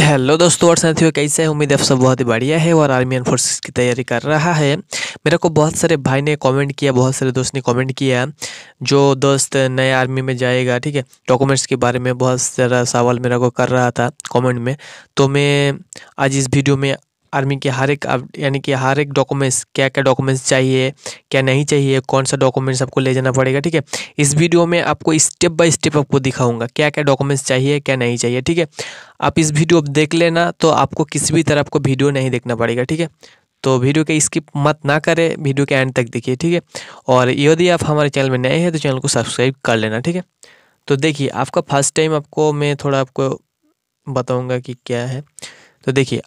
hello दोस्तों और साथियों कैसे हैं उम्मीद आप सब बहुत ही बढ़िया है और आर्मी एंड फोर्सेस की तैयारी कर रहा है मेरे को बहुत सारे भाई ने कमेंट किया बहुत सारे दोस्त ने कमेंट किया जो दोस्त नए आर्मी में जाएगा ठीक है डॉक्यूमेंट्स के बारे में बहुत सारा सवाल मेरे को कर रहा था कमेंट में तो मैं आज इस वीडियो में आर्मी के हर एक यानी कि हर एक डॉक्यूमेंट्स क्या क्या डॉक्यूमेंट्स चाहिए क्या नहीं चाहिए कौन सा डॉक्यूमेंट्स आपको ले जाना पड़ेगा ठीक है इस वीडियो में आपको स्टेप बाय स्टेप आपको दिखाऊंगा क्या क्या डॉक्यूमेंट्स चाहिए क्या नहीं चाहिए ठीक है आप इस वीडियो देख लेना तो आपको किसी भी तरह आपको वीडियो नहीं देखना पड़ेगा ठीक है तो वीडियो के स्किप मत ना करें वीडियो के एंड तक देखिए ठीक है और यदि आप हमारे चैनल में नए हैं तो चैनल को सब्सक्राइब कर लेना ठीक है तो देखिए आपका फर्स्ट टाइम आपको मैं थोड़ा आपको बताऊँगा कि क्या है तो देखिए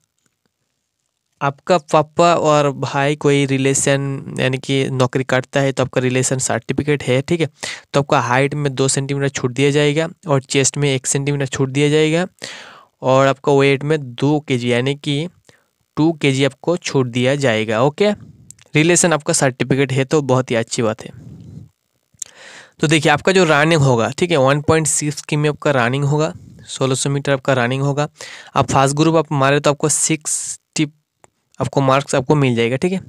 आपका पापा और भाई कोई रिलेशन यानी कि नौकरी करता है तो आपका रिलेशन सर्टिफिकेट है ठीक है तो आपका हाइट में दो सेंटीमीटर छूट दिया जाएगा और चेस्ट में एक सेंटीमीटर छूट दिया जाएगा और आपका वेट में दो के यानी कि टू के आपको छूट दिया जाएगा ओके रिलेशन आपका सर्टिफिकेट है तो बहुत ही अच्छी बात है तो देखिए आपका जो रनिंग होगा ठीक है वन पॉइंट सिक्स की में आपका रनिंग होगा सोलह सौ मीटर आपका रनिंग होगा आप फास्ट ग्रुप आप मारे तो आपको सिक्स आपको मार्क्स आपको मिल जाएगा ठीक है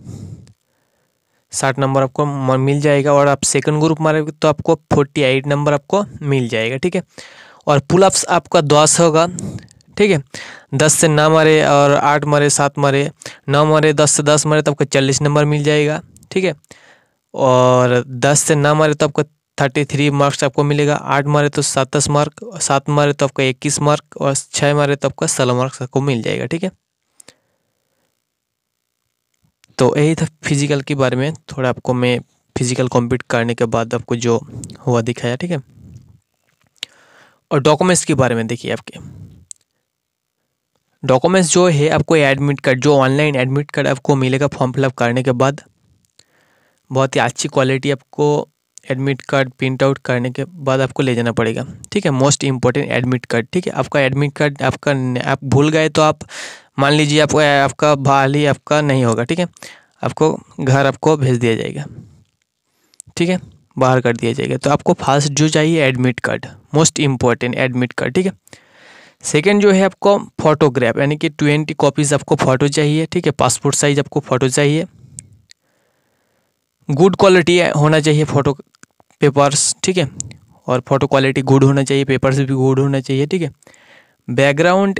साठ नंबर आपको मिल जाएगा और आप सेकंड ग्रुप मारेंगे तो आपको फोर्टी एट नंबर आपको मिल जाएगा ठीक है और पुलअप्स आपका दस होगा ठीक है दस से नौ मारे और आठ मारे सात मारे नौ मारे दस से दस मारे तो आपको चालीस नंबर मिल जाएगा ठीक है और दस से ना मारे तो आपको थर्टी थ्री मार्क्स आपको मिलेगा आठ मारे तो सातस मार्क सात मारे तो आपका इक्कीस मार्क और छः मारे तो आपका सोलह मार्क्स आपको मिल जाएगा ठीक है तो यही था फिज़िकल के बारे में थोड़ा आपको मैं फिज़िकल कॉम्पीट करने के बाद आपको जो हुआ दिखाया ठीक है और डॉक्यूमेंट्स के बारे में देखिए आपके डॉक्यूमेंट्स जो है आपको एडमिट कार्ड जो ऑनलाइन एडमिट कार्ड आपको मिलेगा फॉर्म फिलअप करने के बाद बहुत ही अच्छी क्वालिटी आपको एडमिट कार्ड प्रिंट आउट करने के बाद आपको ले जाना पड़ेगा ठीक है मोस्ट इम्पॉर्टेंट एडमिट कार्ड ठीक है आपका एडमिट कार्ड आपका आप भूल गए तो आप मान लीजिए आपको आपका ही आपका नहीं होगा ठीक है आपको घर आपको भेज दिया जाएगा ठीक है बाहर कर दिया जाएगा तो आपको फर्स्ट जो चाहिए admit card most important admit card ठीक है सेकेंड जो है आपको फोटोग्राफ यानी कि ट्वेंटी कॉपीज़ आपको फ़ोटो चाहिए ठीक है पासपोर्ट साइज आपको फ़ोटो चाहिए गुड क्वालिटी होना चाहिए फ़ोटो पेपर्स ठीक है और फ़ोटो क्वालिटी गुड होना चाहिए पेपर्स भी गुड होना चाहिए ठीक है बैकग्राउंड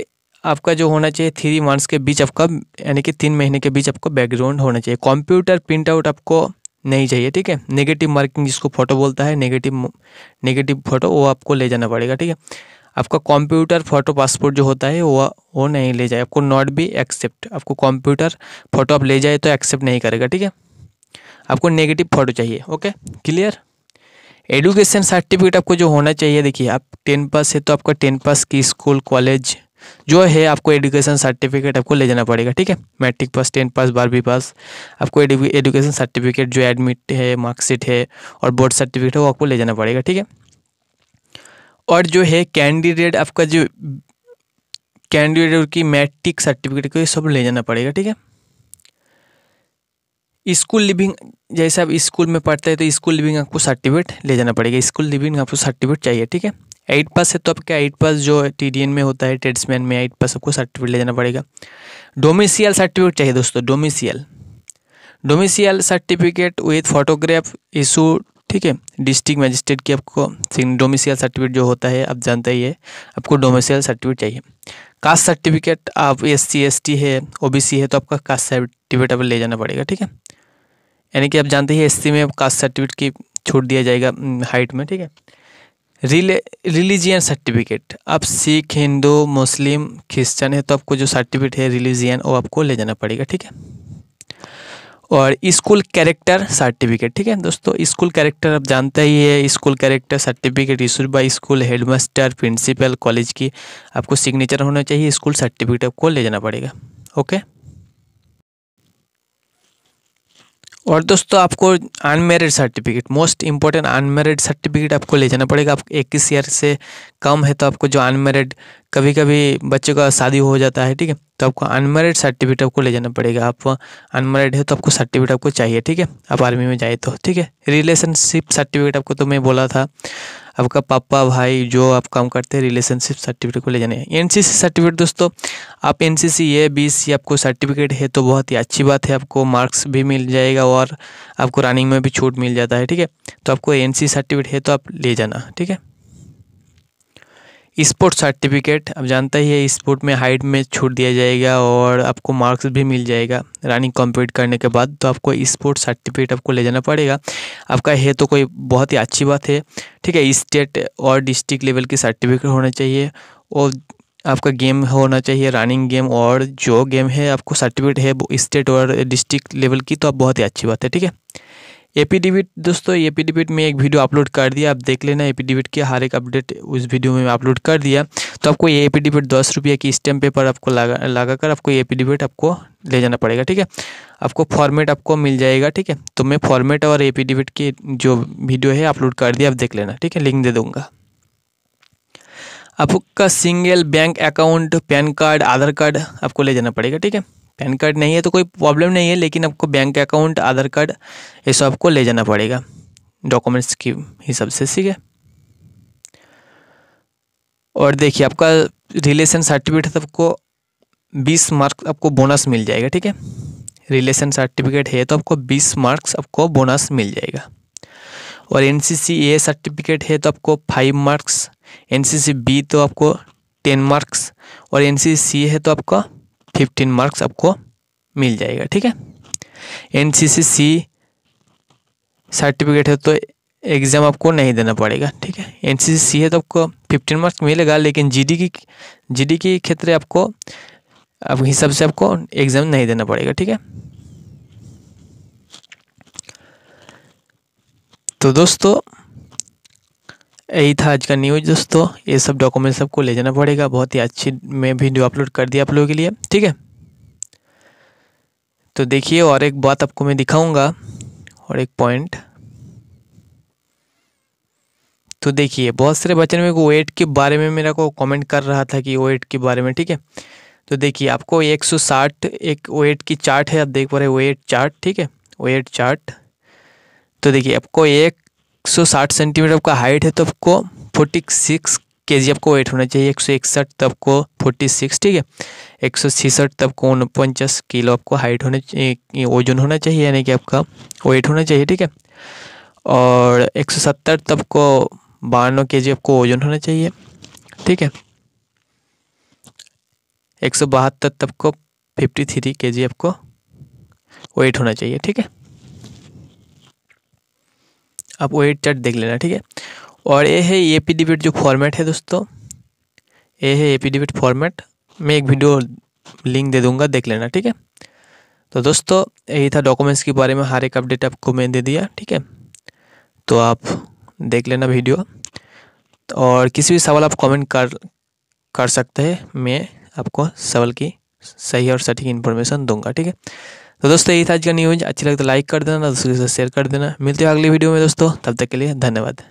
आपका जो होना चाहिए थ्री मंथ्स के बीच आपका यानी कि तीन महीने के बीच आपको बैकग्राउंड होना चाहिए कंप्यूटर प्रिंट आउट आपको नहीं चाहिए ठीक है नेगेटिव मार्किंग जिसको फोटो बोलता है नेगेटिव नेगेटिव फोटो वो आपको ले जाना पड़ेगा ठीक है आपका कंप्यूटर फोटो पासपोर्ट जो होता है वो वो नहीं ले जाए आपको नॉट बी एक्सेप्ट आपको कंप्यूटर फोटो आप ले जाए तो एक्सेप्ट नहीं करेगा ठीक है आपको नेगेटिव फोटो चाहिए ओके क्लियर एडुकेशन सर्टिफिकेट आपको जो होना चाहिए देखिए आप टेन पास है तो आपका टेन पास की स्कूल कॉलेज जो है आपको एडुकेशन सर्टिफिकेट आपको ले जाना पड़ेगा ठीक है मैट्रिक पास टेंथ पास बारहवीं पास आपको एडुकेशन सर्टिफिकेट जो एडमिट है मार्कशीट है और बोर्ड सर्टिफिकेट है वो आपको ले जाना पड़ेगा ठीक है और जो है कैंडिडेट आपका जो कैंडिडेट की मैट्रिक सर्टिफिकेट को सब ले जाना पड़ेगा ठीक है स्कूल लिविंग जैसे आप स्कूल में पढ़ते हैं तो स्कूल लिविंग आपको सर्टिफिकेट ले जाना पड़ेगा स्कूल लिविंग आपको सर्टिफिकेट चाहिए ठीक है एट पास है तो आपका एट पास जो टी में होता है ट्रेड्समैन में एट पास आपको सर्टिफिकेट ले जाना पड़ेगा डोमिसियल सर्टिफिकेट चाहिए दोस्तों domicile domicile certificate with photograph issue ठीक है डिस्ट्रिक्ट मजिस्ट्रेट की आपको डोमिसियल सर्टिफिकेट जो होता है आप जानते ही है आपको डोमिसियल सर्टिफिकेट चाहिए कास्ट सर्टिफिकेट आप एस सी एस टी है ओ बी सी है तो आपका कास्ट सर्टिफिकेट आप ले जाना पड़ेगा ठीक है यानी कि आप जानते ही एस सी में कास्ट सर्टिफिकेट की छूट दिया जाएगा हाइट हम्म, में ठीक है रिलीजियन सर्टिफिकेट आप सिख हिंदू मुस्लिम क्रिश्चन है तो आपको जो सर्टिफिकेट है रिलीजियन वो आपको ले जाना पड़ेगा ठीक है और स्कूल कैरेक्टर सर्टिफिकेट ठीक है दोस्तों स्कूल कैरेक्टर आप जानते ही है school character certificate issued by school headmaster principal college की आपको सिग्नेचर होना चाहिए स्कूल सर्टिफिकेट आपको ले जाना पड़ेगा ओके और दोस्तों आपको unmarried certificate most important unmarried certificate आपको ले जाना पड़ेगा आप इक्कीस ईयर से कम है तो आपको जो अनमेरिड कभी कभी बच्चे का शादी हो जाता है ठीक है तो आपको अनमेरिड सर्टिफिकेट आपको ले जाना पड़ेगा आप अनमेरिड है तो आपको सर्टिफिकेट आपको चाहिए ठीक है आप आर्मी में जाए तो ठीक है रिलेशनशिप सर्टिफिकेट आपको तो मैं बोला था आपका पापा भाई जो आप काम करते हैं रिलेशनशिप सर्टिफिकेट को ले जाने एन सी सर्टिफिकेट दोस्तों आप N C C A B C आपको सर्टिफिकेट है तो बहुत ही अच्छी बात है आपको मार्क्स भी मिल जाएगा और आपको रनिंग में भी छूट मिल जाता है ठीक है तो आपको एन सी सर्टिफिकेट है तो आप ले जाना ठीक है स्पोर्ट सर्टिफिकेट अब जानता ही है स्पोर्ट में हाइट में छूट दिया जाएगा और आपको मार्क्स भी मिल जाएगा रनिंग कंप्लीट करने के बाद तो आपको स्पोर्ट सर्टिफिकेट आपको ले जाना पड़ेगा आपका है तो कोई बहुत ही अच्छी बात है ठीक है स्टेट और डिस्ट्रिक्ट लेवल की सर्टिफिकेट होना चाहिए और आपका गेम होना चाहिए रनिंग गेम और जो गेम है आपको सर्टिफिकेट है स्टेट और डिस्ट्रिक्ट लेवल की तो आप बहुत ही अच्छी बात है ठीक है एपीडीबिट दोस्तों एपीडीबिट में एक वीडियो अपलोड कर दिया आप देख लेना एपीडीबिट की हर एक अपडेट उस वीडियो में अपलोड कर दिया तो आपको ये एपीडीबिट दस रुपये की स्टैम्प पेपर आपको लगा लगा कर आपको एपीडीबिट आपको ले जाना पड़ेगा ठीक है आपको फॉर्मेट आपको मिल जाएगा ठीक है तो मैं फॉर्मेट और एपीडीबिट की जो वीडियो है अपलोड कर दिया आप देख लेना ठीक है लिंक दे दूँगा आपका single bank account PAN card Aadhaar card आपको ले जाना पड़ेगा ठीक है पैन कार्ड नहीं है तो कोई प्रॉब्लम नहीं है लेकिन आपको बैंक अकाउंट आधार कार्ड ये सब आपको ले जाना पड़ेगा डॉक्यूमेंट्स की हिसाब से ठीक है और देखिए आपका रिलेशन सर्टिफिकेट है आपको बीस मार्क्स आपको बोनस मिल जाएगा ठीक है रिलेशन सर्टिफिकेट है तो आपको बीस मार्क्स आपको बोनस मिल जाएगा और N C C A certificate है तो आपको five marks N C C B तो आपको टेन मार्क्स और एन सी सी है तो आपका फिफ्टीन मार्क्स आपको मिल जाएगा ठीक है एन सी सी सी सर्टिफिकेट है तो एग्ज़ाम आपको नहीं देना पड़ेगा ठीक है एन सी सी है तो आपको फिफ्टीन मार्क्स मिलेगा लेकिन जी डी की जी डी के क्षेत्र आपको अब हिसाब से आपको एग्ज़ाम नहीं देना पड़ेगा ठीक है तो दोस्तों यही था आज का न्यूज़ दोस्तों ये सब डॉक्यूमेंट सबको ले जाना पड़ेगा बहुत ही अच्छी मैं वीडियो अपलोड कर दिया आप लोगों के लिए ठीक है तो देखिए और एक बात आपको मैं दिखाऊंगा और एक पॉइंट तो देखिए बहुत सारे बच्चे मेरे को वेट के बारे में मेरा को कमेंट कर रहा था कि वेट के बारे में ठीक है तो देखिए आपको 160 एक वेट की चार्ट है आप देख पा रहे वेट चार्ट ठीक है वेट चार्ट तो देखिए आपको एक 160 सेंटीमीटर आपका हाइट है तो आपको 46 के जी आपको वेट होना चाहिए एक सौ इकसठ तब को फोर्टी सिक्स ठीक है एक सौ छिसठ तब तो को उनपचास किलो आपको हाइट होना चाहिए वजन होना चाहिए यानी कि आपका वेट होना चाहिए ठीक है और एक सौ सत्तर तब तो को बानवे के जी आपको वजन होना चाहिए ठीक है एक सौ बहत्तर तब को फिफ्टी थ्री के जी आपको वेट होना चाहिए ठीक है आप वेट चार्ट देख लेना ठीक है और ये है ए पी डिबेट जो फॉर्मेट है दोस्तों ये है ए पी डिबेट फॉर्मेट मैं एक वीडियो लिंक दे दूंगा देख लेना ठीक है तो दोस्तों यही था डॉक्यूमेंट्स के बारे में हर एक अपडेट आपको मैं दे दिया ठीक है तो आप देख लेना वीडियो और किसी भी सवाल आप कमेंट कर कर सकते हैं मैं आपको सवाल की सही और सटीक इन्फॉर्मेशन दूंगा ठीक है तो दोस्तों यही था आज का न्यूज अच्छी लगे तो लाइक कर देना दोस्तों के साथ शेयर कर देना मिलते हो अगली वीडियो में दोस्तों तब तक के लिए धन्यवाद